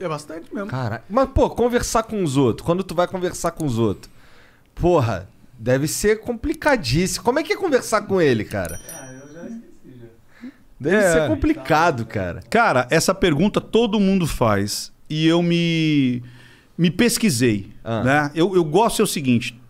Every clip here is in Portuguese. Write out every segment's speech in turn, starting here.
É bastante mesmo. Cara, mas, pô, conversar com os outros. Quando tu vai conversar com os outros, porra, deve ser complicadíssimo. Como é que é conversar com ele, cara? Ah, eu já esqueci, já. Deve é. ser complicado, cara. Cara, essa pergunta todo mundo faz. E eu me, me pesquisei. Ah. Né? Eu, eu gosto é o seguinte: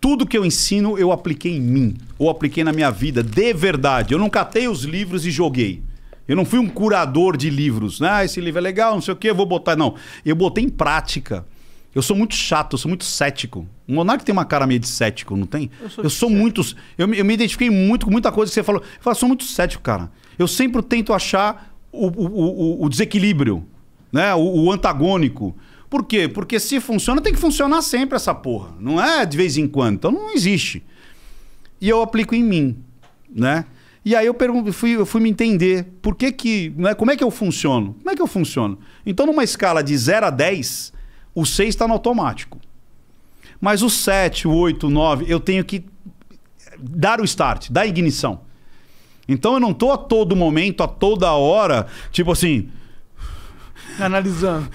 tudo que eu ensino eu apliquei em mim, ou apliquei na minha vida, de verdade. Eu não catei os livros e joguei. Eu não fui um curador de livros. Ah, esse livro é legal, não sei o quê, vou botar. Não. Eu botei em prática. Eu sou muito chato, eu sou muito cético. O Monarque tem uma cara meio de cético, não tem? Eu sou, eu sou muito. Eu, eu, me identifiquei muito com muita coisa que você falou. Eu falo, sou muito cético, cara. Eu sempre tento achar o, o, o, o desequilíbrio, né? o antagônico. Por quê? Porque se funciona, tem que funcionar sempre essa porra. Não é de vez em quando. Então não existe. E eu aplico em mim, né? E aí eu fui, eu fui me entender por que que, né, como é que eu funciono? Como é que eu funciono? Então, numa escala de 0 a 10, o 6 está no automático. Mas o 7, o 8, o 9, eu tenho que dar o start, dar a ignição. Então eu não tô a todo momento, a toda hora, tipo assim. Analisando.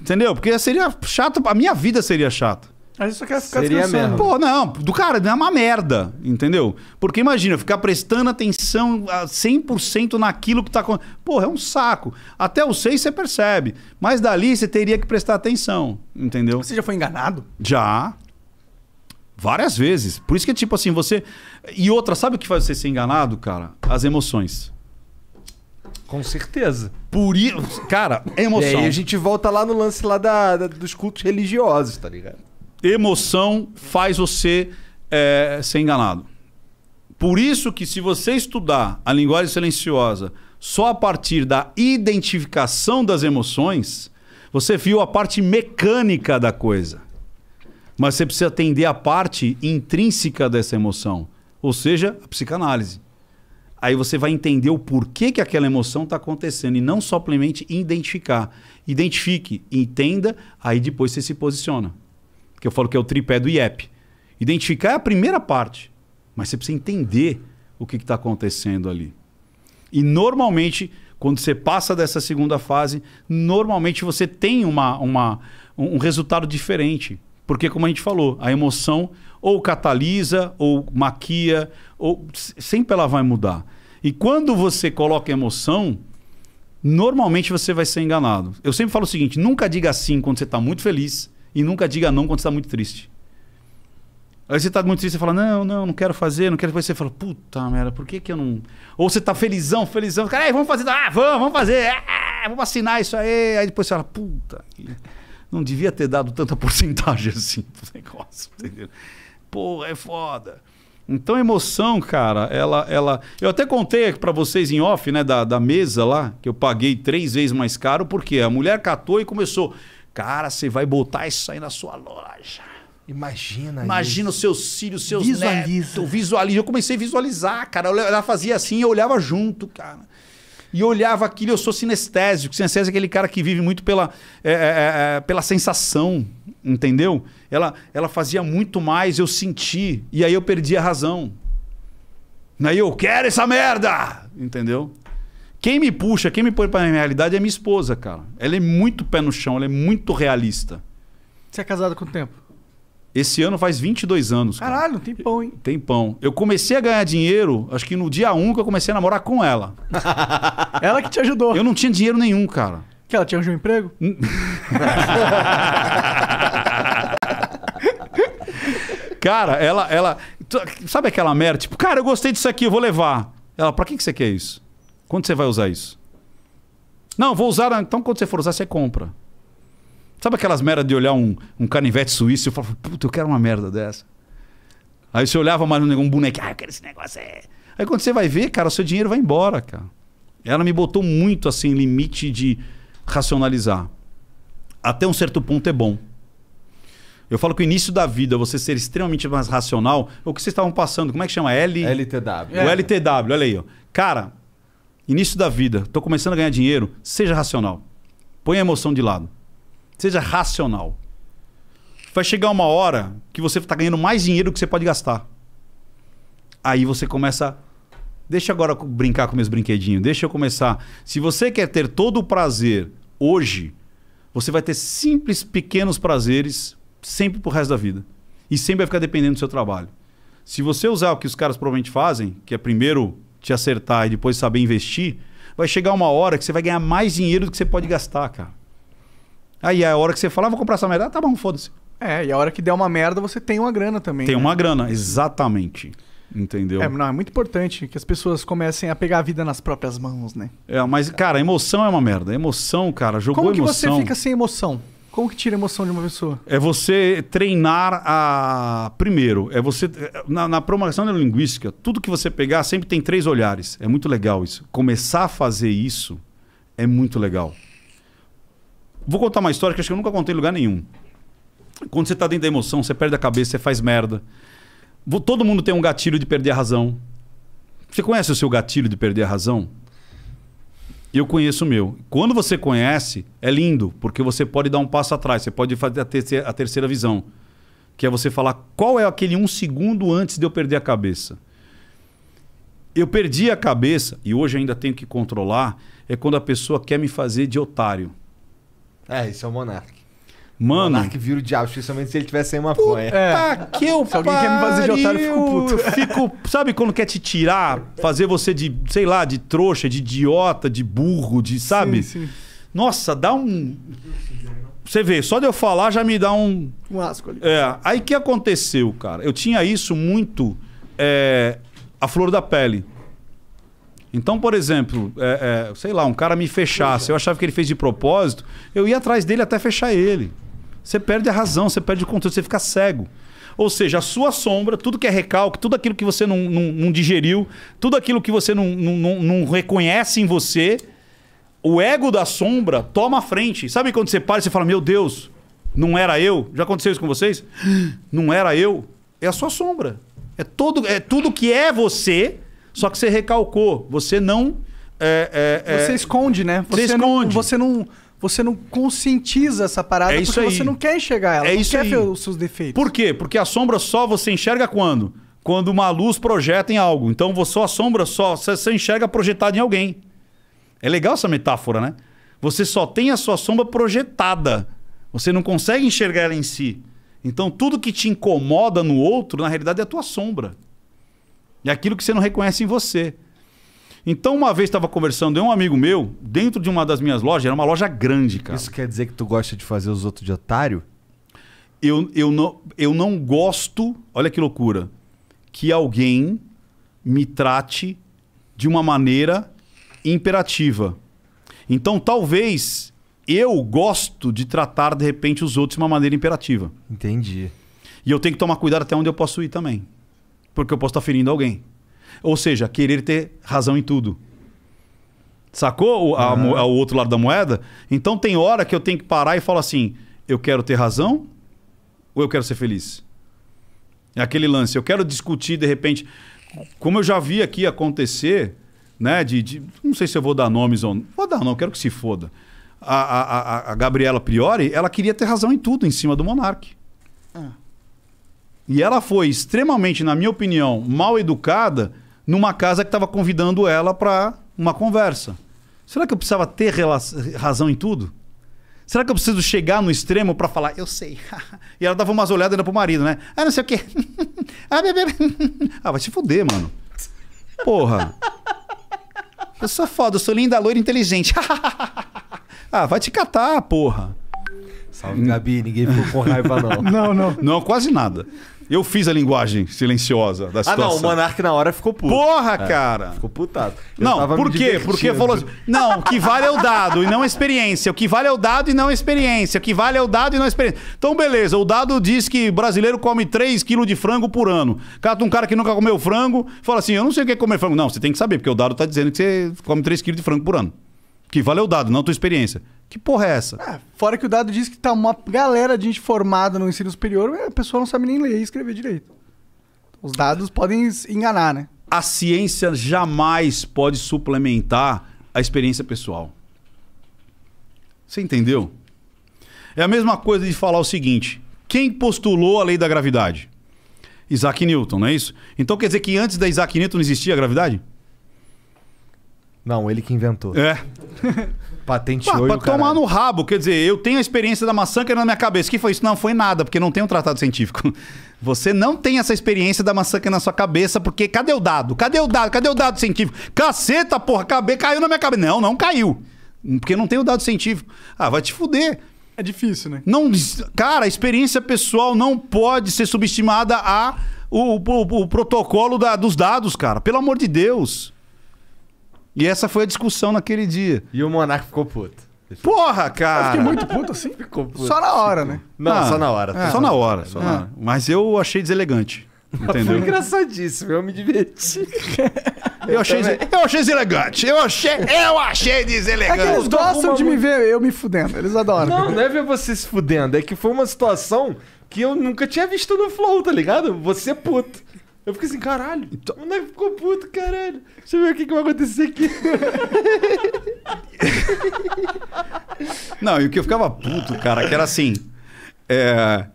Entendeu? Porque seria chato, a minha vida seria chata. Aí você quer ficar Seria Mesmo. Pô, não, do cara, é uma merda, entendeu? Porque imagina, ficar prestando atenção a 100% naquilo que tá acontecendo. Porra, é um saco. Até o 6 você percebe, mas dali você teria que prestar atenção, entendeu? Você já foi enganado? Já. Várias vezes. Por isso que é tipo assim, você. E outra, sabe o que faz você ser enganado, cara? As emoções. Com certeza. Por isso. Cara, é emoção. E aí a gente volta lá no lance lá da, da dos cultos religiosos, tá ligado? emoção faz você é, ser enganado. Por isso que se você estudar a linguagem silenciosa só a partir da identificação das emoções, você viu a parte mecânica da coisa. Mas você precisa atender a parte intrínseca dessa emoção, ou seja, a psicanálise. Aí você vai entender o porquê que aquela emoção está acontecendo e não simplesmente identificar. Identifique, entenda, aí depois você se posiciona que eu falo que é o tripé do IEP. Identificar é a primeira parte, mas você precisa entender o que está acontecendo ali. E normalmente, quando você passa dessa segunda fase, normalmente você tem uma, uma, um resultado diferente. Porque, como a gente falou, a emoção ou catalisa, ou maquia, ou sempre ela vai mudar. E quando você coloca emoção, normalmente você vai ser enganado. Eu sempre falo o seguinte: nunca diga sim quando você está muito feliz e nunca diga não quando você está muito triste. Aí você está muito triste, você fala, não, não, não quero fazer, não quero fazer. Você fala, puta merda, por que que eu não... Ou você está felizão, felizão. Cara, vamos fazer. Ah, vamos, vamos fazer. Ah, vamos assinar isso aí. Aí depois você fala, puta... Não devia ter dado tanta porcentagem assim pro negócio, entendeu? Porra, é foda. Então, emoção, cara, ela. ela... Eu até contei para vocês em off, né, da, da mesa lá, que eu paguei três vezes mais caro, porque a mulher catou e começou. Cara, você vai botar isso aí na sua loja. Imagina Imagina os seus cílios, seus Visualiza. netos. Visualiza. Eu comecei a visualizar, cara. Ela fazia assim, eu olhava junto, cara. E olhava aquilo, eu sou sinestésico. Sinestésico é aquele cara que vive muito pela, é é, é, é, pela sensação, entendeu? Ela, ela fazia muito mais, eu senti. E aí eu perdi a razão. Aí eu quero essa merda! Entendeu? Quem me puxa, quem me põe pra minha realidade é minha esposa, cara. Ela é muito pé no chão, ela é muito realista. Você é casado com tempo? Esse ano faz 22 anos. Cara. Caralho, tem pão, hein? Tem pão. Eu comecei a ganhar dinheiro, acho que no dia 1 que eu comecei a namorar com ela. ela que te ajudou. Eu não tinha dinheiro nenhum, cara. Que ela tinha um emprego? Hum. cara, ela, ela. Sabe aquela merda? Tipo, cara, eu gostei disso aqui, eu vou levar. Ela, pra que, que você quer isso? Quando você vai usar isso? Não, vou usar. Então, quando você for usar, você compra. Sabe aquelas merda de olhar um, um canivete suíço e falar, puta, eu quero uma merda dessa. Aí você olhava mais um bonequinho, ah, eu quero esse negócio aí. É. Aí quando você vai ver, cara, o seu dinheiro vai embora, cara. Ela me botou muito assim, limite de racionalizar. Até um certo ponto é bom. Eu falo que o início da vida, você ser extremamente mais racional, é o que vocês estavam passando, como é que chama? L... LTW. O é. LTW, olha aí. Ó. Cara, Início da vida, estou começando a ganhar dinheiro, seja racional. Põe a emoção de lado. Seja racional. Vai chegar uma hora que você está ganhando mais dinheiro do que você pode gastar. Aí você começa. Deixa agora brincar com meus brinquedinhos. Deixa eu começar. Se você quer ter todo o prazer hoje, você vai ter simples pequenos prazeres sempre pro resto da vida. E sempre vai ficar dependendo do seu trabalho. Se você usar o que os caras provavelmente fazem, que é primeiro te acertar e depois saber investir, vai chegar uma hora que você vai ganhar mais dinheiro do que você pode gastar, cara. Aí é a hora que você fala, ah, vou comprar essa merda, ah, tá bom, foda-se. É, e a hora que der uma merda, você tem uma grana também. Tem né? uma grana, exatamente. Entendeu? É, não, é muito importante que as pessoas comecem a pegar a vida nas próprias mãos, né? É, mas, cara, emoção é uma merda. Emoção, cara, jogou emoção. Como que emoção. você fica sem emoção? Como que tira a emoção de uma pessoa? É você treinar a. Primeiro, é você. Na, na programação neurolinguística, tudo que você pegar sempre tem três olhares. É muito legal isso. Começar a fazer isso é muito legal. Vou contar uma história que acho que eu nunca contei em lugar nenhum. Quando você está dentro da emoção, você perde a cabeça, você faz merda. Todo mundo tem um gatilho de perder a razão. Você conhece o seu gatilho de perder a razão? eu conheço o meu. Quando você conhece, é lindo, porque você pode dar um passo atrás, você pode fazer a terceira, a terceira visão, que é você falar qual é aquele um segundo antes de eu perder a cabeça. Eu perdi a cabeça, e hoje ainda tenho que controlar, é quando a pessoa quer me fazer de otário. É, isso é o monarca. Mano. que vira o diabo, especialmente se ele tiver sem maconha. É. Ah, que eu Se alguém pariu, quer me fazer de otário, eu fico puto. fico, sabe quando quer te tirar, fazer você de, sei lá, de trouxa, de idiota, de burro, de, sabe? Sim, sim. Nossa, dá um. Você vê, só de eu falar já me dá um. Um asco ali. É. Aí que aconteceu, cara? Eu tinha isso muito. É, a flor da pele. Então, por exemplo, é, é, sei lá, um cara me fechasse, eu achava que ele fez de propósito, eu ia atrás dele até fechar ele. Você perde a razão, você perde o controle, você fica cego. Ou seja, a sua sombra, tudo que é recalque, tudo aquilo que você não, não, não digeriu, tudo aquilo que você não, não, não reconhece em você, o ego da sombra toma a frente. Sabe quando você para e você fala, meu Deus, não era eu? Já aconteceu isso com vocês? Não era eu? É a sua sombra. É, todo, é tudo que é você, só que você recalcou. Você não. É, é, é você esconde, né? Você, você esconde. Não, você não você não conscientiza essa parada é porque aí. você não quer enxergar ela, é não quer aí. ver os seus defeitos. Por quê? Porque a sombra só você enxerga quando? Quando uma luz projeta em algo. Então você, a sombra só você enxerga projetada em alguém. É legal essa metáfora, né? Você só tem a sua sombra projetada. Você não consegue enxergar ela em si. Então tudo que te incomoda no outro, na realidade, é a tua sombra. É aquilo que você não reconhece em você. Então, uma vez estava conversando, eu um amigo meu, dentro de uma das minhas lojas, era uma loja grande, cara. Isso quer dizer que tu gosta de fazer os outros de otário? Eu, eu, não, eu não gosto, olha que loucura, que alguém me trate de uma maneira imperativa. Então, talvez eu gosto de tratar, de repente, os outros de uma maneira imperativa. Entendi. E eu tenho que tomar cuidado até onde eu posso ir também. Porque eu posso estar ferindo alguém. Ou seja, querer ter razão em tudo. Sacou o, a, uhum. o outro lado da moeda? Então tem hora que eu tenho que parar e falar assim: eu quero ter razão ou eu quero ser feliz? É aquele lance. Eu quero discutir de repente. Como eu já vi aqui acontecer, né? De, de não sei se eu vou dar nomes ou Vou dar, não, quero que se foda. A, a, a Gabriela Priori, ela queria ter razão em tudo em cima do Monarque ah. E ela foi extremamente, na minha opinião, mal educada numa casa que estava convidando ela para uma conversa. Será que eu precisava ter razão em tudo? Será que eu preciso chegar no extremo para falar, eu sei? e ela dava umas olhadas ainda pro marido, né? Ah, não sei o quê. ah, bebê. ah, vai se fuder, mano. Porra. Eu sou foda, eu sou linda, loira inteligente. ah, vai te catar, porra. Salve, Gabi. Ninguém ficou com raiva, não. não, não. Não, quase nada. Eu fiz a linguagem silenciosa da situação. Ah, não, o Monark na hora ficou puto. Porra, é, cara! Ficou putado. Eu não, por quê? Porque falou assim: não, o que vale é o dado e não a experiência. O que vale é o dado e não a experiência. O que vale é o dado e não a experiência. Então, beleza, o dado diz que brasileiro come 3 quilos de frango por ano. Cata um cara que nunca comeu frango, fala assim: eu não sei o que é comer frango. Não, você tem que saber, porque o dado tá dizendo que você come 3 quilos de frango por ano. O que vale é o dado, não a tua experiência. Que porra é essa? É, fora que o dado diz que tá uma galera de gente formada no ensino superior, a pessoa não sabe nem ler e escrever direito. Então, os dados podem enganar, né? A ciência jamais pode suplementar a experiência pessoal. Você entendeu? É a mesma coisa de falar o seguinte: quem postulou a lei da gravidade? Isaac Newton, não é isso? Então quer dizer que antes da Isaac Newton existia a gravidade? Não, ele que inventou. É. Patenteou Pá, pra tomar no rabo, quer dizer, eu tenho a experiência da maçã que é na minha cabeça. Que foi isso? Não, foi nada, porque não tem um tratado científico. Você não tem essa experiência da maçã que é na sua cabeça, porque cadê o dado? Cadê o dado? Cadê o dado científico? Caceta, porra, cabe... caiu na minha cabeça. Não, não caiu. Porque não tem o dado científico. Ah, vai te fuder. É difícil, né? Não, cara, a experiência pessoal não pode ser subestimada a o, o, o protocolo da, dos dados, cara. Pelo amor de Deus. E essa foi a discussão naquele dia. E o Monark ficou puto. Porra, cara! Eu fiquei muito puto assim. Ficou puto. Só na hora, né? Não, ah, só na hora. É. Tá. Só na hora. Só na ah. Mas eu achei deselegante. Entendeu? Foi engraçadíssimo, eu me diverti. Eu, achei, eu achei deselegante. Eu achei, eu achei deselegante. É que eles gostam de me ver eu me fudendo. Eles adoram. Não, não é ver você se fudendo. É que foi uma situação que eu nunca tinha visto no Flow, tá ligado? Você puto. Eu fiquei assim, caralho. Então... O moleque ficou puto, caralho. Deixa eu ver o que, que vai acontecer aqui. Não, e o que eu ficava puto, cara, que era assim. É.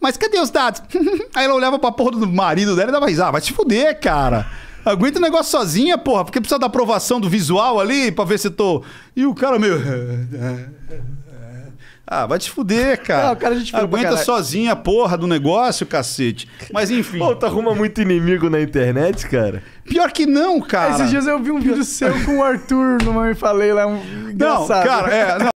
Mas cadê os dados? Aí ela olhava pra porra do marido dela e dava risada. Vai se fuder, cara. Aguenta o negócio sozinha, porra, porque precisa da aprovação do visual ali pra ver se tô. E o cara meio. Ah, vai te fuder, cara. Não, cara é Aguenta sozinha a porra do negócio, cacete. Mas enfim. Pô, tu arruma muito inimigo na internet, cara? Pior que não, cara. Esses dias eu vi um vídeo seu com o Arthur não me falei lá. Um... Não, cara, é. Não.